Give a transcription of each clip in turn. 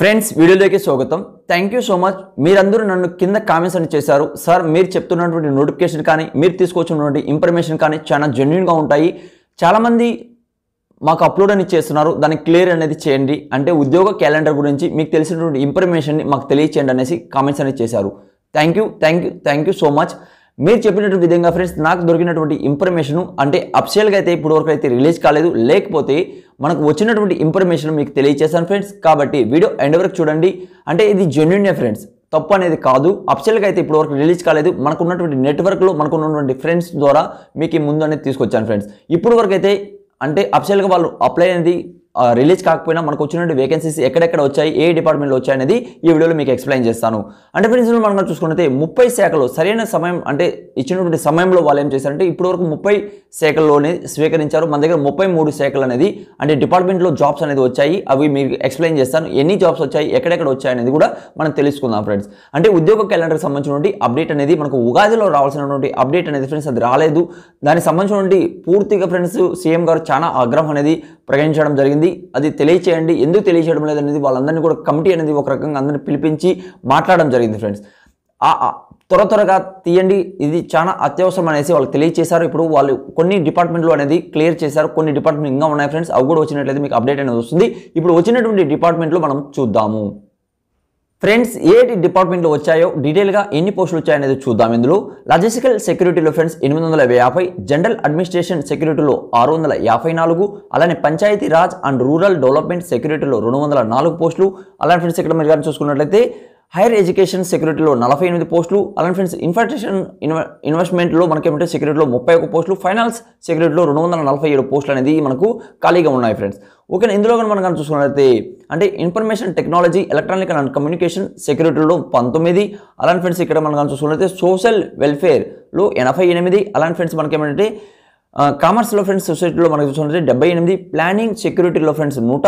friends వీడియోలోకి స్వాగతం thank you so much మీరందరూ నన్ను కింద కామెంట్స్ అని చేశారు సార్ మీరు చెప్తున్నటువంటి నోటిఫికేషన్ కానీ మీరు తీసుకొచ్చినటువంటి ఇన్ఫర్మేషన్ కానీ చాలా జెన్యున్గా ఉంటాయి చాలామంది మాకు అప్లోడ్ అని చేస్తున్నారు దాన్ని క్లియర్ అనేది చేయండి అంటే ఉద్యోగ క్యాలెండర్ గురించి మీకు తెలిసినటువంటి ఇన్ఫర్మేషన్ని మాకు తెలియచేయండి అనేసి కామెంట్స్ అనేది చేశారు thank you thank you thank you so much మీరు చెప్పినటువంటి విధంగా ఫ్రెండ్స్ నాకు దొరికినటువంటి ఇన్ఫర్మేషన్ అంటే అప్షియల్గా అయితే ఇప్పుడు వరకు అయితే రిలీజ్ కాలేదు లేకపోతే మనకు వచ్చినటువంటి ఇన్ఫర్మేషన్ మీకు తెలియచేశాను ఫ్రెండ్స్ కాబట్టి వీడియో ఎండ్ వరకు చూడండి అంటే ఇది జెన్యున్ ఫ్రెండ్స్ తప్పు అనేది కాదు అప్షియల్గా అయితే ఇప్పుడు వరకు రిలీజ్ కాలేదు మనకున్నటువంటి నెట్వర్క్లో మనకున్నటువంటి ఫ్రెండ్స్ ద్వారా మీకు ముందు అనేది తీసుకొచ్చాను ఫ్రెండ్స్ ఇప్పుడు అయితే అంటే అప్షియల్గా వాళ్ళు అప్లై అనేది రిలీజ్ కాకపోయినా మనకు వచ్చినటువంటి వేకెన్సీస్ ఎక్కడెక్కడ వచ్చాయి ఏ డిపార్ట్మెంట్లో వచ్చాయి అనేది ఈ వీడియోలో మీకు ఎక్స్ప్లెయిన్ చేస్తాను అంటే ఫ్రెండ్స్ మనం చూసుకుంటే ముప్పై శాఖలో సరైన సమయం అంటే ఇచ్చినటువంటి సమయంలో వాళ్ళు ఏం చేశారంటే ఇప్పటివరకు ముప్పై శాఖల్లోనే స్వీకరించారు మన దగ్గర ముప్పై మూడు శాఖలు అనేది అంటే డిపార్ట్మెంట్లో జాబ్స్ అనేది వచ్చాయి అవి మీకు ఎక్స్ప్లెయిన్ చేస్తాను ఎన్ని జాబ్స్ వచ్చాయి ఎక్కడెక్కడ వచ్చాయి అనేది కూడా మనం తెలుసుకుందాం ఫ్రెండ్స్ అంటే ఉద్యోగ క్యాలెండర్కి సంబంధించినటువంటి అప్డేట్ అనేది మనకు ఉగాదిలో రావాల్సినటువంటి అప్డేట్ అనేది ఫ్రెండ్స్ అది రాలేదు దానికి సంబంధించినటువంటి పూర్తిగా ఫ్రెండ్స్ సీఎం గారు చాలా ఆగ్రహం అనేది ప్రకటించడం జరిగింది ఉంది అది తెలియచేయండి ఎందుకు తెలియచేయడం లేదు అనేది వాళ్ళందరినీ కూడా కమిటీ అనేది ఒక రకంగా అందరిని పిలిపించి మాట్లాడడం జరిగింది ఫ్రెండ్స్ త్వర త్వరగా తీయండి ఇది చాలా అత్యవసరం అనేసి వాళ్ళు తెలియచేశారు ఇప్పుడు వాళ్ళు కొన్ని డిపార్ట్మెంట్లు అనేది క్లియర్ చేశారు కొన్ని డిపార్ట్మెంట్ ఇంకా ఉన్నాయి ఫ్రెండ్స్ అవి కూడా వచ్చినట్లయితే మీకు అప్డేట్ అనేది వస్తుంది ఇప్పుడు వచ్చినటువంటి డిపార్ట్మెంట్లో మనం చూద్దాము ఫ్రెండ్స్ ఏ డిపార్ట్మెంట్లో వచ్చాయో డీటెయిల్గా ఎన్ని పోస్టులు వచ్చాయనేది చూద్దాం ఇందులో లాజిస్టికల్ సెక్యూరిటీలో ఫ్రెండ్స్ ఎనిమిది వందల యాభై జనరల్ అడ్మినిస్ట్రేషన్ సెక్యూరిటీలో ఆరు వందల యాభై నాలుగు అలానే Panchayati Raj and rural development సెక్యూరిటీలో రెండు వందల నాలుగు పోస్టులు అలానే ఫ్రెండ్స్ ఇక్కడ మీరు కానీ చూసుకున్నట్లయితే హైయర్ ఎడ్యుకేషన్ సెక్యూరిటీలో నలభై ఎనిమిది పోస్టులు అలానే ఫ్రెండ్స్ ఇన్ఫ్రాస్ట్రక్చర్ ఇన్వ ఇన్వెస్ట్మెంట్లో మనకేమంటే సెక్యూరిటీలో ముప్పై ఒక పోస్టులు ఫైనాన్స్ సెక్యూరిటీలో రెండు వందల నలభై ఏడు పోస్టులు అనేది మనకు ఖాళీగా ఉన్నాయి ఫ్రెండ్స్ ఓకే ఇందులో కానీ మనం కానీ చూసుకున్నట్లయితే అంటే information technology electronic and communication సెక్యూరిటీలో పంతొమ్మిది అలాంటి ఫ్రెండ్స్ ఇక్కడ మనం కానీ చూసుకున్నట్లయితే సోషల్ వెల్ఫేర్లో ఎనభై ఎనిమిది అలాంటి ఫ్రెండ్స్ మనకేమంటే కామర్స్లో ఫ్రెండ్స్ సొసైటీలో మనకు చూసుకున్నట్లయితే డెబ్బై ఎనిమిది ప్లానింగ్ సెక్యూరిటీలో ఫ్రెండ్స్ నూట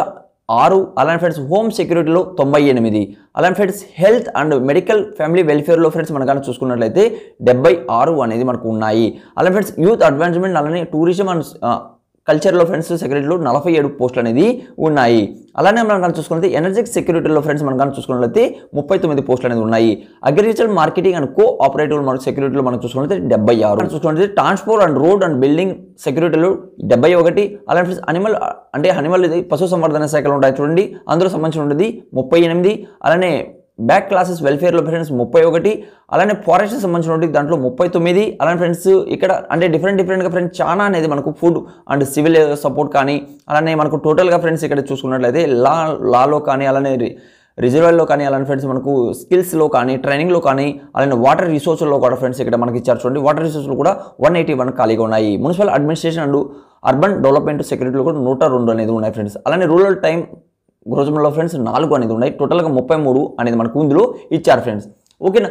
ఆరు అలాంటి ఫ్రెండ్స్ హోమ్ సెక్యూరిటీలో తొంభై ఎనిమిది అలాంటి friends health and medical family వెల్ఫేర్లో ఫ్రెండ్స్ మనం కానీ చూసుకున్నట్లయితే డెబ్బై ఆరు అనేది మనకు ఉన్నాయి అలాంటి ఫ్రెండ్స్ యూత్ అడ్వాన్స్మెంట్ అలానే టూరిజం అండ్ కల్చర్లో ఫ్రెండ్స్ సెక్యూరిటీలో నలభై ఏడు పోస్టులు అనేది ఉన్నాయి అలానే మనం కానీ చూసుకున్నది ఎనర్జిక్ సెక్యూరిటీలో ఫ్రెండ్స్ మనం కానీ చూసుకున్నట్లయితే ముప్పై తొమ్మిది పోస్టులు అనేది ఉన్నాయి agriculture marketing and cooperative మన సెక్యూరిటీలో మనం చూసుకున్నట్లయితే డెబ్బై ఆరు మనం transport and road and building సెక్యూరిటీలో డెబ్బై ఒకటి అలానే ఫ్రెండ్స్ అనిమల్ అంటే అనిమల్ పశు సంవర్ధన శాఖలు ఉంటాయి చూడండి అందులో సంబంధించిన ఉంటుంది ముప్పై ఎనిమిది అలానే బ్యాక్ క్లాసెస్ వెల్ఫేర్లో ఫ్రెండ్స్ ముప్పై ఒకటి అలానే ఫారెస్ట్కి సంబంధించినటువంటి దాంట్లో ముప్పై తొమ్మిది అలానే ఫ్రెండ్స్ ఇక్కడ అంటే డిఫరెంట్ డిఫరెంట్గా ఫ్రెండ్స్ చాలా అనేది మనకు ఫుడ్ అండ్ సివిల్ సపోర్ట్ కానీ అలానే మనకు టోటల్గా ఫ్రెండ్స్ ఇక్కడ చూసుకున్నట్లయితే లా లాలో కానీ అలానే రిజర్వాయర్లో కానీ అలానే ఫ్రెండ్స్ మనకు స్కిల్స్లో కానీ ట్రైనింగ్లో కానీ అలానే వాటర్ రిసోర్స్లో కూడా ఫ్రెండ్స్ ఇక్కడ మనకి ఇచ్చారు చూడండి వాటర్ రిసోర్స్లు కూడా వన్ ఎయిటీ వన్ ఖాళీగా ఉన్నాయి municipal administration and urban development సెక్రటరీలో కూడా నూట రెండు అనేది ఉన్నాయి ఫ్రెండ్స్ అలానే రూరల్ టైం గుర్రచంలో ఫ్రెండ్స్ నాలుగు అనేది ఉన్నాయి టోటల్గా ముప్పై మూడు అనేది మనకు ఇందులో ఇచ్చారు ఫ్రెండ్స్ ఓకేనా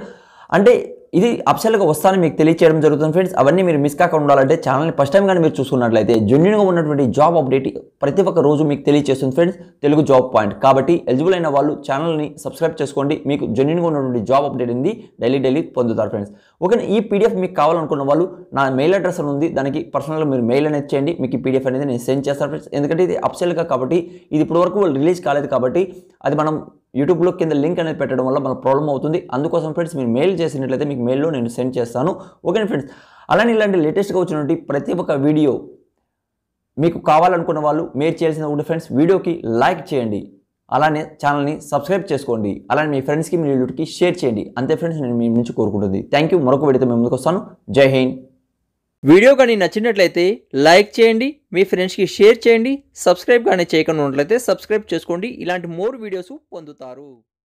అంటే ఇది అప్సెల్గా వస్తాను మీకు తెలియచేయడం జరుగుతుంది ఫ్రెండ్స్ అవన్నీ మీరు మిస్ కాకుండా ఉండాలంటే ఛానల్ని ఫస్ట్ టైం కానీ మీరు చూసుకున్నట్లయితే జెన్యున్గా ఉన్నటువంటి జాబ్ అప్డేట్ ప్రతి ఒక్క రోజు మీకు తెలియజేస్తుంది ఫ్రెండ్స్ తెలుగు జాబ్ పాయింట్ కాబట్టి ఎలిజిబుల్ అయిన వాళ్ళు ఛానల్ని సబ్స్క్రైబ్ చేసుకోండి మీకు జెన్యున్గా ఉన్నటువంటి జాబ్ అప్డేట్ ఉంది డైలీ డైలీ పొందుతారు ఫ్రెండ్స్ ఓకే ఈ పీడిఎఫ్ మీకు కావాలనుకున్న వాళ్ళు నా మెయిల్ అడ్రస్ ఉంది దానికి పర్సనల్గా మీరు మెయిల్ అనేది చేయండి మీకు ఈ పీడిఎఫ్ అనేది నేను సెండ్ చేస్తాను ఫ్రెండ్స్ ఎందుకంటే ఇది అప్సెల్గా కాబట్టి ఇది ఇప్పటివరకు రిలీజ్ కాలేదు కాబట్టి అది మనం యూట్యూబ్లో కింద లింక్ అనేది పెట్టడం వల్ల మనకు ప్రాబ్లం అవుతుంది అందుకోసం ఫ్రెండ్స్ మీరు మెయిల్ చేసినట్లయితే మీకు మెయిల్లో నేను సెండ్ చేస్తాను ఓకే ఫ్రెండ్స్ అలానే ఇలాంటి లేటెస్ట్గా వచ్చినటువంటి ప్రతి ఒక్క వీడియో మీకు కావాలనుకున్న వాళ్ళు మీరు చేయాల్సిన ఒకటి ఫ్రెండ్స్ వీడియోకి లైక్ చేయండి అలానే ఛానల్ని సబ్స్క్రైబ్ చేసుకోండి అలానే మీ ఫ్రెండ్స్కి మీ రిలేటివ్కి షేర్ చేయండి అంతే ఫ్రెండ్స్ నేను మీ నుంచి కోరుకుంటుంది థ్యాంక్ యూ మరొక వీడియోతో మేము ముందుకు వస్తాను జై హింద్ వీడియో కానీ నచ్చినట్లయితే లైక్ చేయండి మీ ఫ్రెండ్స్కి షేర్ చేయండి సబ్స్క్రైబ్ కానీ చేయకుండా ఉన్నట్లయితే సబ్స్క్రైబ్ చేసుకోండి ఇలాంటి మోర్ వీడియోస్ పొందుతారు